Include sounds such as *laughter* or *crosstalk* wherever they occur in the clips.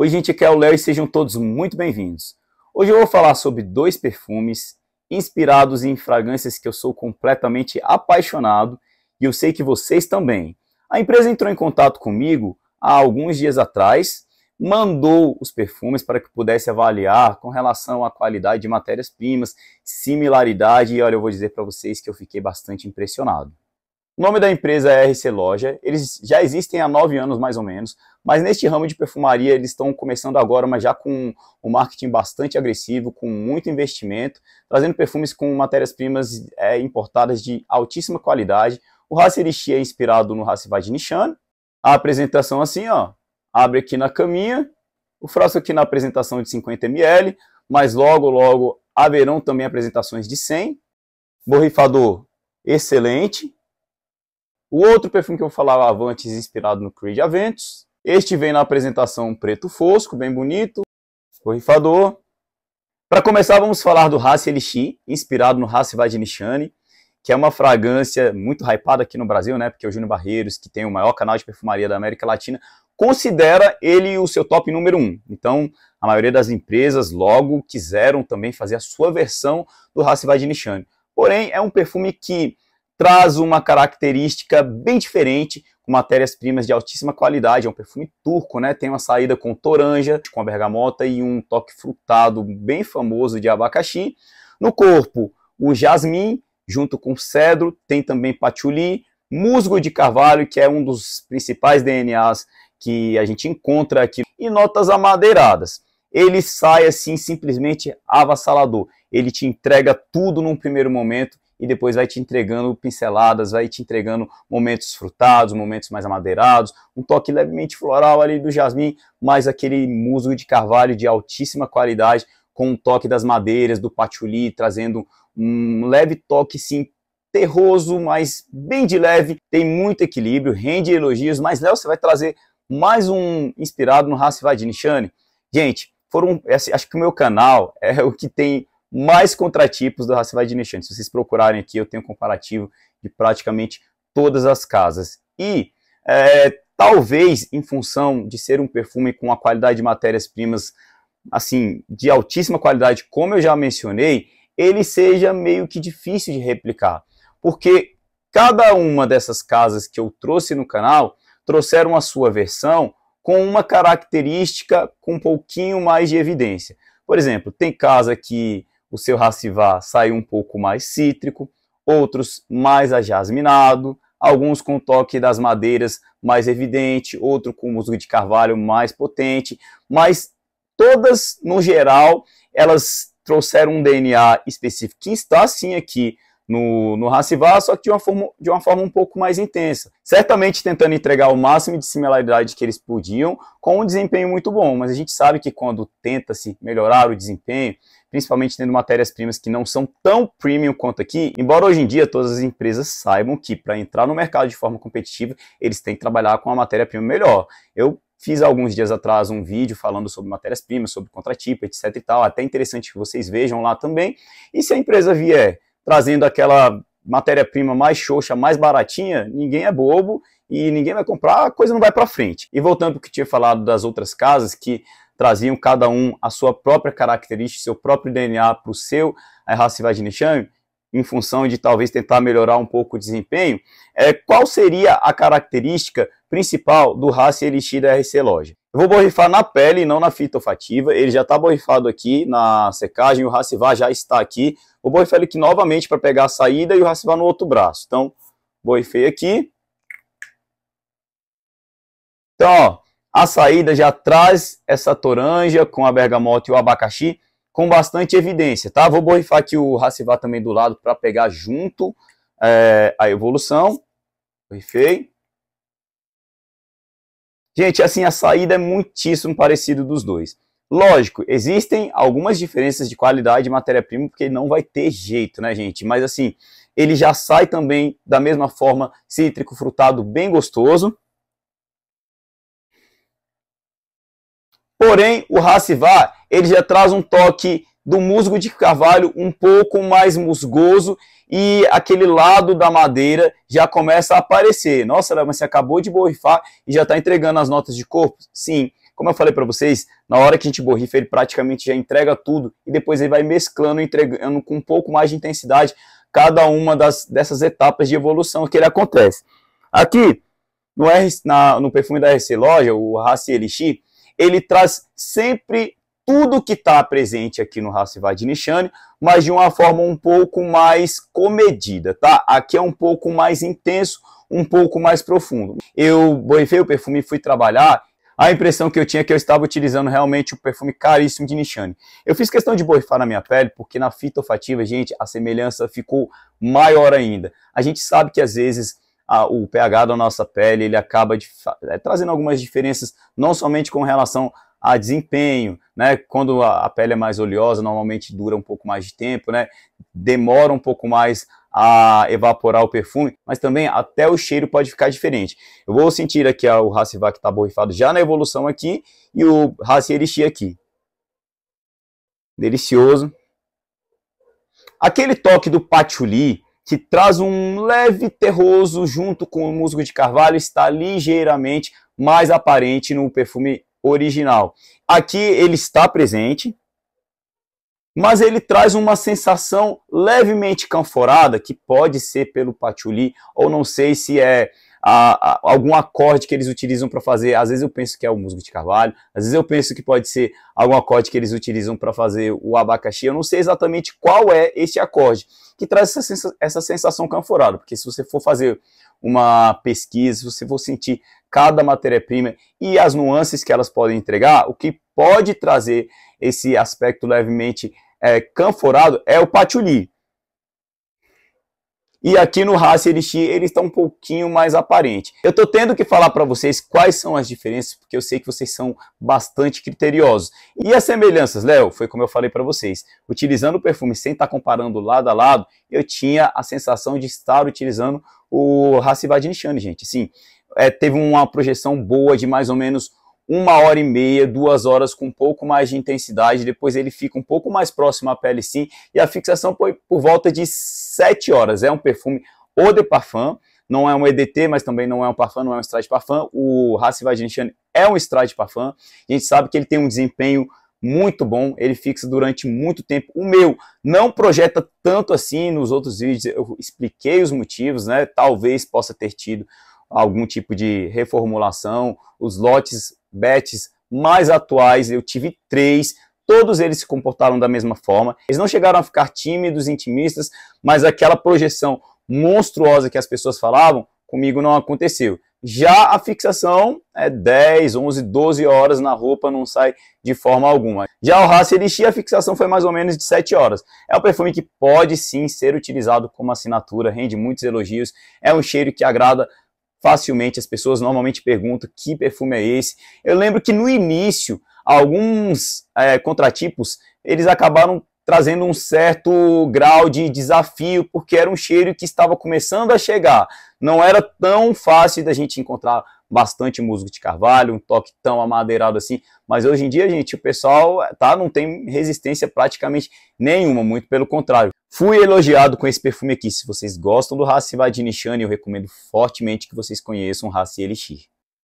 Oi, gente, aqui é o Léo e sejam todos muito bem-vindos. Hoje eu vou falar sobre dois perfumes inspirados em fragrâncias que eu sou completamente apaixonado e eu sei que vocês também. A empresa entrou em contato comigo há alguns dias atrás, mandou os perfumes para que pudesse avaliar com relação à qualidade de matérias-primas, similaridade, e olha, eu vou dizer para vocês que eu fiquei bastante impressionado. O nome da empresa é RC Loja, eles já existem há nove anos mais ou menos, mas neste ramo de perfumaria eles estão começando agora, mas já com um marketing bastante agressivo, com muito investimento, trazendo perfumes com matérias-primas é, importadas de altíssima qualidade. O Hasse Elixir é inspirado no Hasse Vajnishan. A apresentação assim, ó, abre aqui na caminha, o frasco aqui na apresentação de 50 ml, mas logo, logo haverão também apresentações de 100. Borrifador excelente, o outro perfume que eu falava antes inspirado no Creed Aventus. Este vem na apresentação preto fosco, bem bonito, borrifador. Para começar, vamos falar do Race Elixir, inspirado no Race Vajinishani, que é uma fragrância muito hypada aqui no Brasil, né? Porque o Júnior Barreiros, que tem o maior canal de perfumaria da América Latina, considera ele o seu top número um. Então, a maioria das empresas logo quiseram também fazer a sua versão do Race Vajinishani. Porém, é um perfume que traz uma característica bem diferente, com matérias-primas de altíssima qualidade. É um perfume turco, né? Tem uma saída com toranja, com a bergamota e um toque frutado bem famoso de abacaxi. No corpo, o jasmim, junto com cedro, tem também patchouli, musgo de carvalho, que é um dos principais DNAs que a gente encontra aqui, e notas amadeiradas. Ele sai assim simplesmente avassalador. Ele te entrega tudo num primeiro momento e depois vai te entregando pinceladas, vai te entregando momentos frutados, momentos mais amadeirados, um toque levemente floral ali do jasmim, mais aquele musgo de carvalho de altíssima qualidade, com um toque das madeiras, do patchouli, trazendo um leve toque sim terroso, mas bem de leve, tem muito equilíbrio, rende elogios, mas Léo, você vai trazer mais um inspirado no Rassi Vadinichani? Gente, foram, acho que o meu canal é o que tem mais contratipos do Racivae de Nechan. Se vocês procurarem aqui, eu tenho um comparativo de praticamente todas as casas. E é, talvez em função de ser um perfume com a qualidade de matérias-primas assim, de altíssima qualidade, como eu já mencionei, ele seja meio que difícil de replicar, porque cada uma dessas casas que eu trouxe no canal trouxeram a sua versão com uma característica com um pouquinho mais de evidência. Por exemplo, tem casa que o seu racivá saiu um pouco mais cítrico, outros mais ajasminado, alguns com toque das madeiras mais evidente, outro com musgo de carvalho mais potente, mas todas, no geral, elas trouxeram um DNA específico que está sim aqui no, no Hassivar, só que de uma, forma, de uma forma um pouco mais intensa. Certamente tentando entregar o máximo de similaridade que eles podiam, com um desempenho muito bom, mas a gente sabe que quando tenta-se melhorar o desempenho, principalmente tendo matérias-primas que não são tão premium quanto aqui, embora hoje em dia todas as empresas saibam que para entrar no mercado de forma competitiva, eles têm que trabalhar com a matéria-prima melhor. Eu Fiz alguns dias atrás um vídeo falando sobre matérias-primas, sobre contratipo, etc e tal, até interessante que vocês vejam lá também. E se a empresa vier trazendo aquela matéria-prima mais xoxa, mais baratinha, ninguém é bobo e ninguém vai comprar, a coisa não vai para frente. E voltando para o que tinha falado das outras casas, que traziam cada um a sua própria característica, seu próprio DNA para o seu raça Vaginichame, em função de talvez tentar melhorar um pouco o desempenho, é, qual seria a característica principal do raça Elixir da RC Loja? Eu vou borrifar na pele e não na fita olfativa. Ele já está borrifado aqui na secagem, o racivar já está aqui. Vou borrifar ele aqui novamente para pegar a saída e o racivar no outro braço. Então, borrifei aqui. Então, ó, a saída já traz essa toranja com a bergamota e o abacaxi com bastante evidência, tá? Vou borrifar aqui o racivar também do lado para pegar junto é, a evolução. Borrifei. Gente, assim, a saída é muitíssimo parecida dos dois. Lógico, existem algumas diferenças de qualidade de matéria-prima, porque não vai ter jeito, né, gente? Mas assim, ele já sai também da mesma forma cítrico frutado bem gostoso. Porém, o Racivar, ele já traz um toque do musgo de carvalho um pouco mais musgoso e aquele lado da madeira já começa a aparecer. Nossa, mas você acabou de borrifar e já está entregando as notas de corpo? Sim. Como eu falei para vocês, na hora que a gente borrifa, ele praticamente já entrega tudo e depois ele vai mesclando, entregando com um pouco mais de intensidade cada uma das, dessas etapas de evolução que ele acontece. Aqui, no, R, na, no perfume da RC Loja, o Raci Elixir, ele traz sempre tudo que está presente aqui no Racivad Nishani, mas de uma forma um pouco mais comedida, tá? Aqui é um pouco mais intenso, um pouco mais profundo. Eu boifei o perfume e fui trabalhar, a impressão que eu tinha é que eu estava utilizando realmente o perfume caríssimo de Nishane. Eu fiz questão de borrifar na minha pele, porque na fita olfativa, gente, a semelhança ficou maior ainda. A gente sabe que às vezes o pH da nossa pele, ele acaba de, é, trazendo algumas diferenças, não somente com relação a desempenho, né? Quando a, pele é mais oleosa, normalmente dura um pouco mais de tempo, né? Demora um pouco mais a evaporar o perfume, mas também até o cheiro pode ficar diferente. Eu vou sentir aqui ó, o Racivac tá borrifado já na evolução aqui e o Raci Elixir aqui. Delicioso. Aquele toque do patchouli, que traz um leve terroso junto com o musgo de carvalho, está ligeiramente mais aparente no perfume original. Aqui ele está presente, mas ele traz uma sensação levemente canforada, que pode ser pelo patchouli, ou não sei se é a, a, algum acorde que eles utilizam para fazer. Às vezes eu penso que é o musgo de carvalho, às vezes eu penso que pode ser algum acorde que eles utilizam para fazer o abacaxi. Eu não sei exatamente qual é esse acorde que traz essa, sensação, essa sensação canforada, porque se você for fazer uma pesquisa, se você for sentir cada matéria-prima e as nuances que elas podem entregar, o que pode trazer esse aspecto levemente é, canforado é o patchouli. E aqui no raça Erichi ele está um pouquinho mais aparente. Eu estou tendo que falar para vocês quais são as diferenças, porque eu sei que vocês são bastante criteriosos. E as semelhanças, Léo, foi como eu falei para vocês. Utilizando o perfume sem estar tá comparando lado a lado, eu tinha a sensação de estar utilizando o Racivad Nishani, gente. Sim, é, teve uma projeção boa de mais ou menos uma hora e meia, duas horas com um pouco mais de intensidade, depois ele fica um pouco mais próximo à pele sim, e a fixação foi por volta de sete horas. É um perfume eau de parfum, não é um EDT, mas também não é um parfum, não é um extra parfum. O Race Vaginichan é um extra parfum. A gente sabe que ele tem um desempenho muito bom, ele fixa durante muito tempo. O meu não projeta tanto assim, nos outros vídeos eu expliquei os motivos, né? Talvez possa ter tido algum tipo de reformulação, os lotes bets mais atuais, eu tive três, todos eles se comportaram da mesma forma. Eles não chegaram a ficar tímidos, intimistas, mas aquela projeção monstruosa que as pessoas falavam, comigo não aconteceu. Já a fixação é 10, 11, 12 horas na roupa, não sai de forma alguma. Já o Haas Elixir, a fixação foi mais ou menos de 7 horas. É um perfume que pode sim ser utilizado como assinatura, rende muitos elogios, é um cheiro que agrada facilmente as pessoas normalmente perguntam que perfume é esse. Eu lembro que no início, alguns é, contratipos, eles acabaram trazendo um certo grau de desafio, porque era um cheiro que estava começando a chegar. Não era tão fácil da gente encontrar bastante musgo de carvalho, um toque tão amadeirado assim, mas hoje em dia, gente, o pessoal tá não tem resistência praticamente nenhuma, muito pelo contrário. Fui elogiado com esse perfume aqui. Se vocês gostam do Raci Vadini Shani, eu recomendo fortemente que vocês conheçam o Raci Elixir.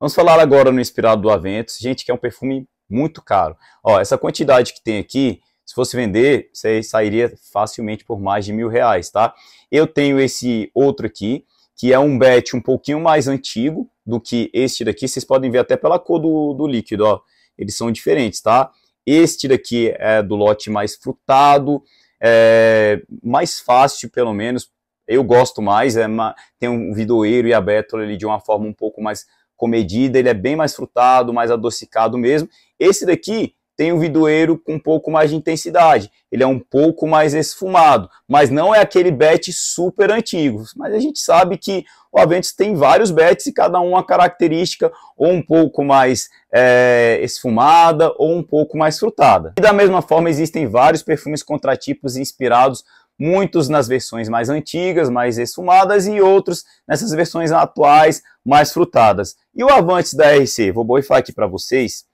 Vamos falar agora no Inspirado do Aventus. Gente, que é um perfume muito caro. Ó, essa quantidade que tem aqui, se fosse vender, você sairia facilmente por mais de mil reais, tá? Eu tenho esse outro aqui, que é um bet um pouquinho mais antigo do que este daqui. Vocês podem ver até pela cor do, do líquido, ó. Eles são diferentes, tá? Este daqui é do lote mais frutado, é, mais fácil, pelo menos, eu gosto mais, é uma, tem um vidoeiro e a bétula ali de uma forma um pouco mais comedida, ele é bem mais frutado, mais adocicado mesmo. Esse daqui, tem o vidoeiro com um pouco mais de intensidade, ele é um pouco mais esfumado, mas não é aquele bet super antigo. Mas a gente sabe que o Aventus tem vários bets e cada um uma característica ou um pouco mais é, esfumada ou um pouco mais frutada. E da mesma forma existem vários perfumes contratipos inspirados muitos nas versões mais antigas, mais esfumadas, e outros nessas versões atuais, mais frutadas. E o Avantes da RC, vou boifar aqui para vocês,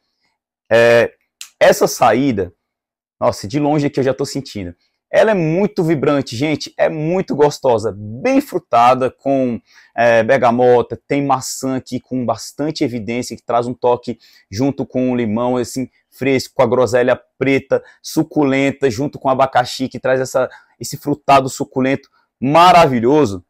é, essa saída, nossa, de longe aqui eu já estou sentindo. Ela é muito vibrante, gente, é muito gostosa, bem frutada, com é, bergamota, tem maçã aqui com bastante evidência, que traz um toque junto com o limão, assim, fresco, com a groselha preta, suculenta, junto com o abacaxi, que traz essa, esse frutado suculento maravilhoso.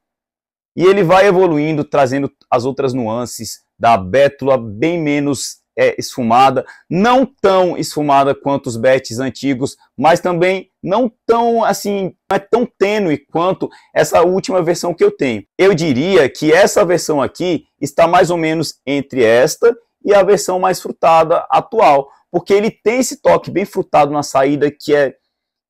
E ele vai evoluindo, trazendo as outras nuances da bétula bem menos é, esfumada, não tão esfumada quanto os bets antigos, mas também não tão assim, não é tão tênue quanto essa última versão que eu tenho. Eu diria que essa versão aqui está mais ou menos entre esta e a versão mais frutada atual, porque ele tem esse toque bem frutado na saída que é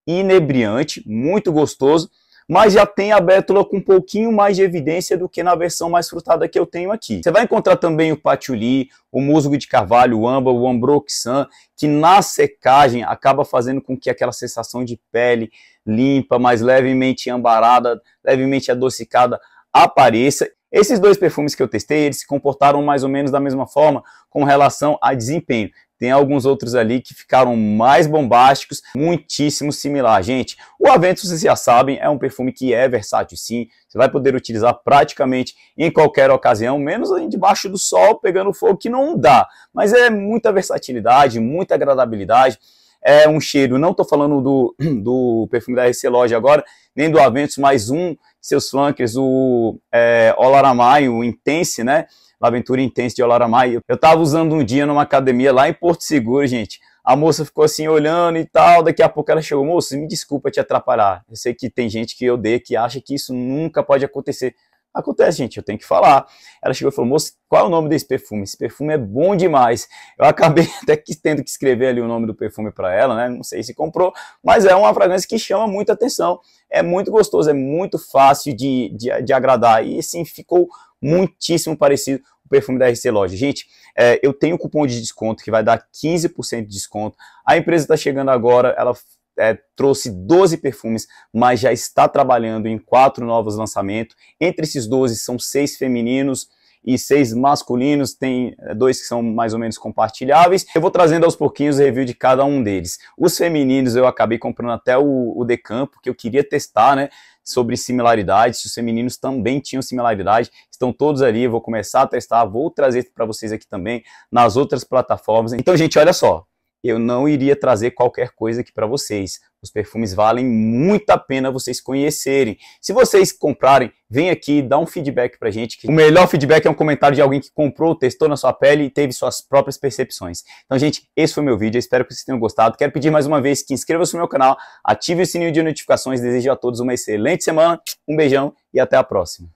inebriante, muito gostoso, mas já tem a bétula com um pouquinho mais de evidência do que na versão mais frutada que eu tenho aqui. Você vai encontrar também o patchouli, o musgo de carvalho, o âmbar, o ambroxan, que na secagem acaba fazendo com que aquela sensação de pele limpa, mas levemente ambarada, levemente adocicada, apareça. Esses dois perfumes que eu testei, eles se comportaram mais ou menos da mesma forma com relação a desempenho tem alguns outros ali que ficaram mais bombásticos, muitíssimo similar. Gente, o Aventus, vocês já sabem, é um perfume que é versátil sim, você vai poder utilizar praticamente em qualquer ocasião, menos debaixo do sol, pegando fogo, que não dá. Mas é muita versatilidade, muita agradabilidade, é um cheiro, não estou falando do, *clears throat* do perfume da RC Loja agora, nem do Aventus, mais um, seus flankers, o é, Olaramai, o Intense, né? aventura intensa de Olaramai. Eu estava usando um dia numa academia lá em Porto Seguro, gente. A moça ficou assim olhando e tal. Daqui a pouco ela chegou, moço, me desculpa te atrapalhar. Eu sei que tem gente que eu dei que acha que isso nunca pode acontecer. Acontece, gente, eu tenho que falar. Ela chegou e falou, moço, qual é o nome desse perfume? Esse perfume é bom demais. Eu acabei *laughs* até que tendo que escrever ali o nome do perfume para ela, né? Não sei se comprou, mas é uma fragrância que chama muita atenção. É muito gostoso, é muito fácil de, de, de agradar. E assim, ficou muitíssimo parecido o perfume da RC Loja. Gente, é, eu tenho um cupom de desconto que vai dar 15% de desconto. A empresa está chegando agora, ela é, trouxe 12 perfumes, mas já está trabalhando em quatro novos lançamentos. Entre esses 12 são seis femininos e seis masculinos, tem é, dois que são mais ou menos compartilháveis. Eu vou trazendo aos pouquinhos o review de cada um deles. Os femininos eu acabei comprando até o, o que eu queria testar, né? sobre similaridades, se os femininos também tinham similaridade, estão todos ali, vou começar a testar, vou trazer para vocês aqui também nas outras plataformas. Então, gente, olha só, eu não iria trazer qualquer coisa aqui para vocês. Os perfumes valem muito a pena vocês conhecerem. Se vocês comprarem, vem aqui, dá um feedback pra gente. o melhor feedback é um comentário de alguém que comprou, testou na sua pele e teve suas próprias percepções. Então, gente, esse foi meu vídeo. Eu espero que vocês tenham gostado. Quero pedir mais uma vez que inscreva-se no meu canal, ative o sininho de notificações. Desejo a todos uma excelente semana. Um beijão e até a próxima.